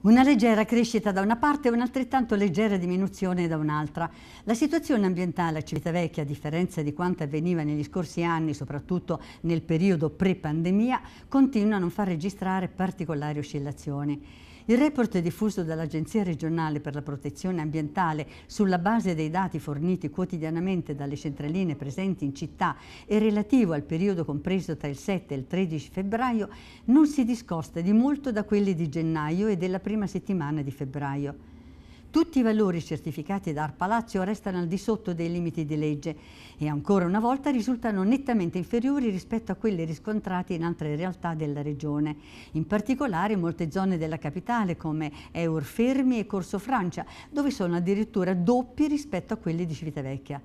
Una leggera crescita da una parte e un'altrettanto leggera diminuzione da un'altra. La situazione ambientale a Civitavecchia, a differenza di quanto avveniva negli scorsi anni, soprattutto nel periodo pre-pandemia, continua a non far registrare particolari oscillazioni. Il report diffuso dall'Agenzia regionale per la protezione ambientale sulla base dei dati forniti quotidianamente dalle centraline presenti in città e relativo al periodo compreso tra il 7 e il 13 febbraio non si discosta di molto da quelli di gennaio e della prima settimana di febbraio. Tutti i valori certificati da Arpalazio restano al di sotto dei limiti di legge e ancora una volta risultano nettamente inferiori rispetto a quelli riscontrati in altre realtà della regione. In particolare in molte zone della capitale come Eurfermi e Corso Francia, dove sono addirittura doppi rispetto a quelli di Civitavecchia.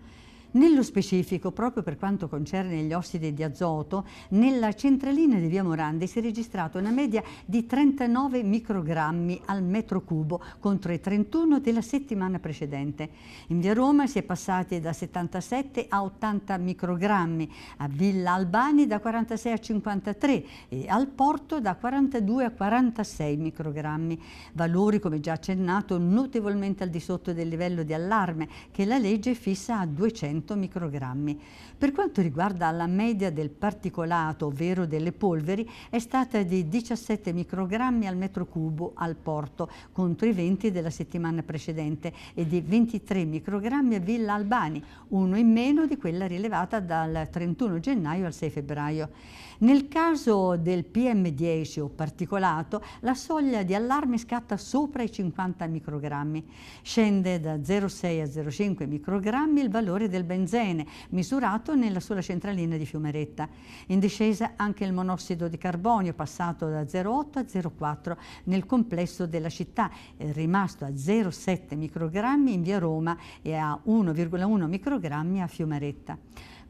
Nello specifico, proprio per quanto concerne gli ossidi di azoto, nella centralina di Via Morandi si è registrata una media di 39 microgrammi al metro cubo contro i 31 della settimana precedente. In Via Roma si è passati da 77 a 80 microgrammi, a Villa Albani da 46 a 53 e al Porto da 42 a 46 microgrammi, valori come già accennato notevolmente al di sotto del livello di allarme che la legge fissa a 200 100 microgrammi. Per quanto riguarda la media del particolato, ovvero delle polveri, è stata di 17 microgrammi al metro cubo al porto, contro i 20 della settimana precedente, e di 23 microgrammi a Villa Albani, uno in meno di quella rilevata dal 31 gennaio al 6 febbraio. Nel caso del PM10 o particolato, la soglia di allarme scatta sopra i 50 microgrammi. Scende da 0,6 a 0,5 microgrammi il valore del benzina benzene, misurato nella sola centralina di Fiumeretta. In discesa anche il monossido di carbonio, passato da 0,8 a 0,4 nel complesso della città, è eh, rimasto a 0,7 microgrammi in via Roma e a 1,1 microgrammi a Fiumeretta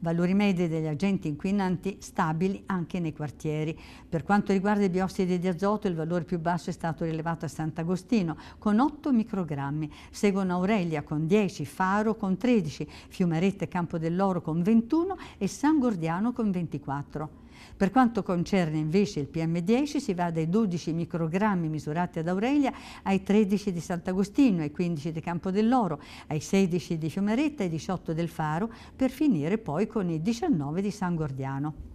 valori medi degli agenti inquinanti stabili anche nei quartieri. Per quanto riguarda i biossidi di azoto, il valore più basso è stato rilevato a Sant'Agostino, con 8 microgrammi. Seguono Aurelia con 10, Faro con 13, Fiumeretta Benedetta Campo dell'Oro con 21 e San Gordiano con 24. Per quanto concerne invece il PM10 si va dai 12 microgrammi misurati ad Aurelia ai 13 di Sant'Agostino, ai 15 di Campo dell'Oro, ai 16 di Fiumaretta e ai 18 del Faro per finire poi con i 19 di San Gordiano.